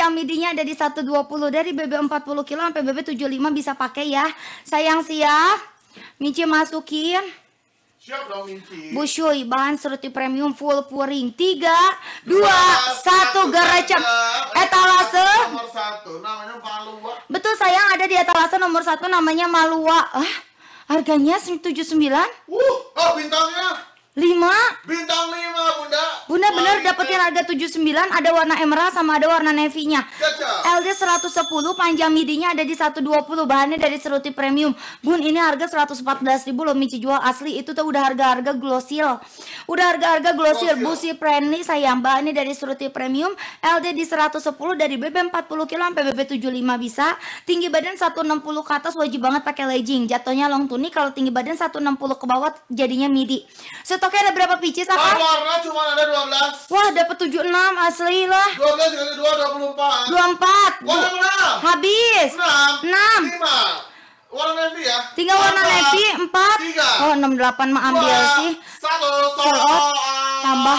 yang midinya ada di 120 dari BB40 kilo sampai BB75 bisa pakai ya. Sayang sih ya. Mici masukin. Siap dong Minci. Bu Shui, bahan seruti premium full puring. 3, 2, 1, gerecep. Etalase. Nomor 1, namanya Malua. Betul sayang, ada di etalase nomor 1 namanya Malua. Ah, harganya 79. Uh, oh bintangnya. 5. Bintang. LDR dapetin harga 79 ada warna emerald sama ada warna navy-nya. LD 110 panjang midinya ada di 120 bahannya dari Seruti Premium. Bun ini harga 114.000 loh Michi jual asli itu tuh udah harga-harga glosil. Udah harga-harga glosil busi friendly sayang bahannya dari Seruti Premium. LD di 110 dari BB 40 kilo sampai BB 75 bisa. Tinggi badan 160 ke atas wajib banget pakai legging. Jatuhnya long tunic kalau tinggi badan 160 ke bawah jadinya midi. Stoknya ada berapa pieces? Apa? Warna cuma ada 12. Wah, dapat 76 asli lah. 12 kali 2 24. 24. Warna merah. Habis. 6. 6. 5. Warna navy ya. Tinggal warna navy, 4. 3. Oh, 68 mah ambil 2, sih. 1 sold out. Tambah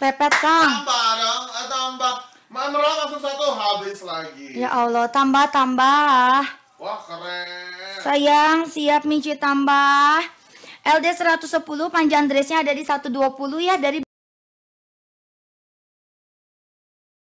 pepet, Kang. Eh, tambah dong, tambah. Merah langsung satu habis lagi. Ya Allah, tambah tambah. Wah, keren. Sayang, siap Michi tambah. LD 110 panjang dressnya ada di 120 ya dari